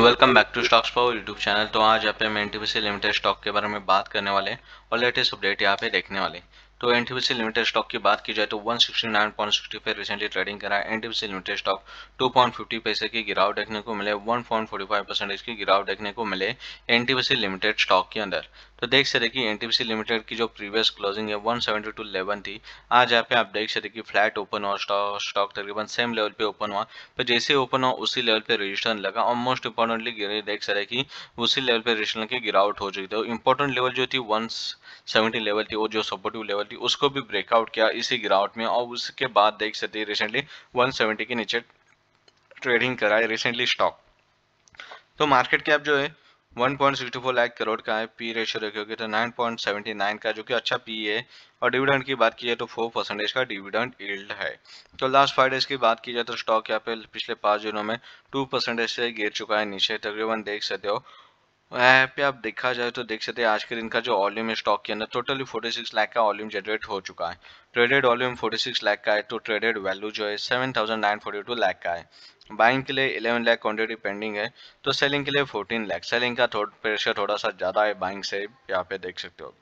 welcome back to stocks power YouTube channel तो आज यहाँ पे हम एन लिमिटेड स्टॉक के बारे में बात करने वाले और लेटेस्ट अपडेट यहाँ पे देखने वाले तो एन लिमिटेड स्टॉक की बात की जाए तो 169.60 पे रिसेंटली ट्रेडिंग करा है एन लिमिटेड स्टॉक 2.50 पैसे की गिरावट देखने को मिले 1.45 परसेंटेज की गिरावट देखने को मिले एन लिमिटेड स्टॉक के अंदर तो देख सकते कि एन लिमिटेड की जो प्रीवियस क्लोजिंग है 172 लेवन थी आज यहाँ पे आप देख सकते कि फ्लैट ओपन हुआ स्टॉक तकरीबन सेम लेवल पे ओपन हुआ पर जैसे ओपन हुआ उसी लेवल पे रजिस्टर लगा और मोस्ट इंपॉर्टेंटली देख सकते कि उसी लेवल पे रजिस्टर की गिरावट हो चुकी थी इंपॉर्टेंट तो लेवल जो थी वन लेवल थी और जो सपोर्टिव लेवल 180 उसको भी ब्रेकआउट किया इसी गिरावट में और उसके बाद देख सकते हैं रिसेंटली 170 के नीचे ट्रेडिंग करा है रिसेंटली स्टॉक तो मार्केट कैप जो है 1.64 लाख करोड़ का है पी रेशियो रखोगे तो 9.79 का जो कि अच्छा पी है और डिविडेंड की बात की जाए तो 4 परसेंटेज का डिविडेंड इल्ड है तो लास्ट फाइव डेज की बात की जाए तो स्टॉक यहाँ पे पिछले पाँच दिनों में 2 परसेंटेज से गिर चुका है नीचे तकरीबन देख सकते हो यहाँ पे आप देखा जाए तो देख सकते हैं आज के दिन का जो वॉल्यूम स्टॉक के अंदर टोटली 46 लाख का वॉल्यूम जनरेट हो चुका है ट्रेडेड वॉल्यूम 46 लाख का है तो ट्रेडेड वैल्यू जो है 7,942 लाख का है बाइंग के लिए 11 लाख क्वांटिटी पेंडिंग है तो सेलिंग के लिए 14 लाख सेलिंग का थोड़ प्रेशर थोड़ा सा ज़्यादा है बाइंग से यहाँ पे देख सकते हो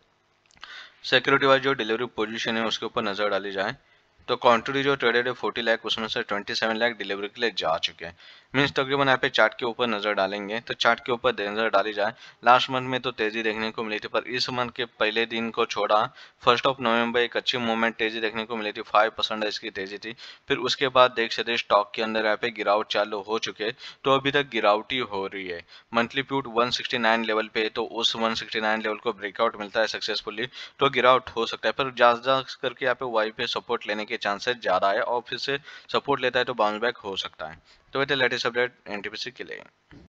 सिक्योरिटी वाइज जो डिलीवरी पोजिशन है उसके ऊपर नज़र डाली जाए तो क्वान्टिटी जो ट्रेडेड है फोर्टी लाख उसमें से ट्वेंटी सेवन लाख डिलीवरी के लिए जा चुके हैं मीन्स तकरीबन यहाँ पे चार्ट के ऊपर नज़र डालेंगे तो चार्ट के ऊपर नज़र डाली जाए लास्ट मंथ में तो तेज़ी देखने को मिली थी पर इस मंथ के पहले दिन को छोड़ा फर्स्ट ऑफ नवंबर एक अच्छी मूवमेंट तेज़ी देखने को मिली थी फाइव परसेंट इसकी तेज़ी थी फिर उसके बाद देख सकते स्टॉक के अंदर यहाँ पे गिरावट चालू हो चुके तो अभी तक गिरावट ही हो रही है मंथली प्यूट वन लेवल पे तो उस वन लेवल को ब्रेकआउट मिलता है सक्सेसफुली तो गिरावट हो सकता है पर जा करके यहाँ पे वाई पे सपोर्ट लेने के चांसेस ज़्यादा है और फिर से सपोर्ट लेता है तो बाउंस बैक हो सकता है तो बेटे लेटेस्ट अपडेट एन के लिए